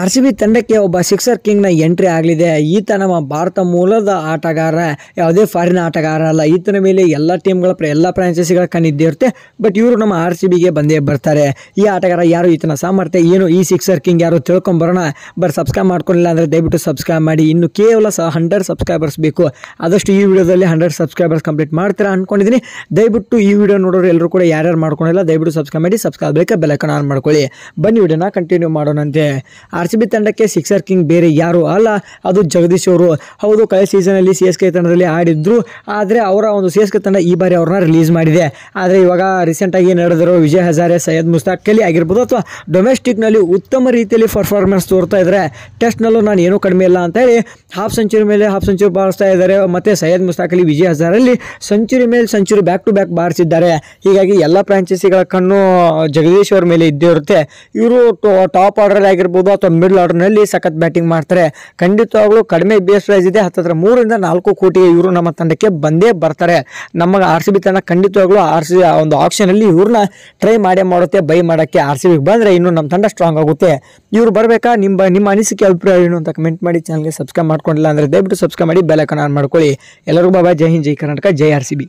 R C B ತಂಡಕ್ಕೆ ಒಬ್ಬ sixer ಕಿಂಗ್ನ entry ಆಗಲಿದೆ ಈತ ನಮ್ಮ ಭಾರತ ಮೂಲದ ಆಟಗಾರ ಯಾವುದೇ ಫಾರಿನ್ ಆಟಗಾರ ಅಲ್ಲ ಈತನ ಮೇಲೆ ಎಲ್ಲ ಟೀಮ್ಗಳ ಪ್ರ ಎಲ್ಲ ಫ್ರಾಂಚೈಸಿಗಳ ಕಣ್ಣಿದ್ದಿರುತ್ತೆ ಇರುತ್ತೆ ಬಟ್ ಇವರು ನಮ್ಮ ಆರ್ ಸಿ ಬಿಗೆ ಬಂದೇ ಬರ್ತಾರೆ ಈ ಆಟಗಾರ ಯಾರು ಈತನ ಸಾಮರ್ಥ್ಯ ಏನು ಈ ಸಿಕ್ಸರ್ ಕಿಂಗ್ ಯಾರು ತಿಳ್ಕೊಂಬರೋಣ ಬಟ್ ಸಬ್ಸ್ಕ್ರೈಬ್ ಮಾಡ್ಕೊಂಡಿಲ್ಲ ಅಂದರೆ ದಯವಿಟ್ಟು ಸಬ್ಸ್ಕ್ರೈಬ್ ಮಾಡಿ ಇನ್ನು ಕೇವಲ ಸಹ ಹಂಡ್ರೆಡ್ ಸಬ್ಸ್ಕ್ರೈಬರ್ಸ್ ಬೇಕು ಆದಷ್ಟು ಈ ವಿಡಿಯೋದಲ್ಲಿ ಹಂಡ್ರೆಡ್ ಸಬ್ಸ್ಕ್ರೈಬರ್ಸ್ ಕಂಪ್ಲೀಟ್ ಮಾಡ್ತೀರಾ ಅಂದ್ಕೊಂಡಿದ್ದೀನಿ ದಯವಿಟ್ಟು ಈ ವಿಡಿಯೋ ನೋಡೋರು ಎಲ್ಲರೂ ಕೂಡ ಯಾರ್ಯಾರು ಮಾಡ್ಕೊಂಡಿಲ್ಲ ದಯವಿಟ್ಟು ಸಬ್ಸ್ಕ್ರೈಬ್ ಮಾಡಿ ಸಬ್ಸ್ಕ್ರೈಬ್ ಬೇಕಾ ಬೆಲಕನ್ನು ಆನ್ ಮಾಡ್ಕೊಳ್ಳಿ ಬನ್ನಿ ವಿಡಿಯೋನ ಕಂಟಿನ್ಯೂ ಮಾಡೋಣಂತೆ ಆರ್ ಸಿ ಬಿ ತಂಡಕ್ಕೆ ಸಿಕ್ಸರ್ ಕಿಂಗ್ ಬೇರೆ ಯಾರು ಅಲ್ಲ ಅದು ಜಗದೀಶ್ ಅವರು ಹೌದು ಕಳೆದ ಸೀಸನಲ್ಲಿ ಸಿ ಎಸ್ ಕೆ ತಂಡದಲ್ಲಿ ಆಡಿದ್ರು ಆದರೆ ಅವರ ಒಂದು ಸಿ ಎಸ್ ಕೆ ತಂಡ ಈ ಬಾರಿ ಅವ್ರನ್ನ ರಿಲೀಸ್ ಮಾಡಿದೆ ಆದರೆ ಇವಾಗ ರೀಸೆಂಟಾಗಿ ನಡೆದಿರೋ ವಿಜಯ್ ಹಜಾರೆ ಸೈಯದ್ ಮುಸ್ತಾಕ್ ಅಲಿ ಆಗಿರ್ಬೋದು ಅಥವಾ ಡೊಮೆಸ್ಟಿಕ್ನಲ್ಲಿ ಉತ್ತಮ ರೀತಿಯಲ್ಲಿ ಪರ್ಫಾರ್ಮೆನ್ಸ್ ತೋರ್ತಾ ಇದ್ದಾರೆ ಟೆಸ್ಟ್ನಲ್ಲೂ ನಾನು ಏನೂ ಕಡಿಮೆ ಇಲ್ಲ ಅಂತ ಹೇಳಿ ಹಾಫ್ ಸೆಂಚುರಿ ಮೇಲೆ ಹಾಫ್ ಸೆಂಚುರಿ ಬಾರಿಸ್ತಾ ಇದ್ದಾರೆ ಮತ್ತು ಸೈಯದ್ ಮುಸ್ತಾಕ್ ಅಲಿ ವಿಜಯ್ ಹಜಾರಲ್ಲಿ ಸೆಂಚುರಿ ಮೇಲೆ ಸೆಂಚುರಿ ಬ್ಯಾಕ್ ಟು ಬ್ಯಾಕ್ ಬಾರಿಸಿದ್ದಾರೆ ಹೀಗಾಗಿ ಎಲ್ಲ ಫ್ರಾಂಚೈಸಿಗಳ ಕಣ್ಣು ಜಗದೀಶ್ ಅವರ ಮೇಲೆ ಇದ್ದೇ ಇರುತ್ತೆ ಇವರು ಟಾಪ್ ಆರ್ಡರ್ ಆಗಿರ್ಬೋದು ಅಥವಾ ಮತ್ತು ಮಿಡ್ಲ್ ಆರ್ಡರ್ನಲ್ಲಿ ಸಖತ್ ಬ್ಯಾಟಿಂಗ್ ಮಾಡ್ತಾರೆ ಖಂಡಿತವಾಗ್ಲೂ ಕಡಿಮೆ ಬೇಸ್ ಪ್ರೈಸ್ ಇದೆ ಹತ್ತತ್ರ ಮೂರರಿಂದ ನಾಲ್ಕು ಕೋಟಿಗೆ ಇವರು ನಮ್ಮ ತಂಡಕ್ಕೆ ಬಂದೇ ಬರ್ತಾರೆ ನಮಗೆ ಆರ್ ಸಿ ಬಿ ತಂಡ ಖಂಡಿತವಾಗ್ಲೂ ಆರ್ ಸಿ ಒಂದು ಆಪ್ಷನಲ್ಲಿ ಇವ್ರನ್ನ ಟ್ರೈ ಮಾಡೇ ಮಾಡುತ್ತೆ ಬೈ ಮಾಡೋಕ್ಕೆ ಆರ್ ಸಿ ಬಿಗೆ ಬಂದರೆ ಇನ್ನೂ ನಮ್ಮ ತಂಡ ಸ್ಟ್ರಾಂಗ್ ಆಗುತ್ತೆ ಇವರು ಬರಬೇಕಾ ನಿಮ್ಮ ನಿಮ್ಮ ಅನಿಸಿಕೆ ಅಭಿಪ್ರಾಯ ಏನು ಅಂತ ಕಮೆಂಟ್ ಮಾಡಿ ಚಾನಲ್ಗೆ ಸಬ್ಸ್ಕ್ರೈಬ್ ಮಾಡ್ಕೊಂಡಿಲ್ಲ ಅಂದರೆ ದಯವಿಟ್ಟು ಸಬ್ಸ್ಕ್ರೈಬ್ ಮಾಡಿ ಬೆಲೈಕನ್ ಆನ್ ಮಾಡ್ಕೊಳ್ಳಿ ಎಲ್ಲರಿಗೂ ಬಾಬಾ ಜೈ ಹಿಂದ್ ಜೈ ಕರ್ನಾಟಕ ಜೈ ಆರ್ ಸಿ ಬಿ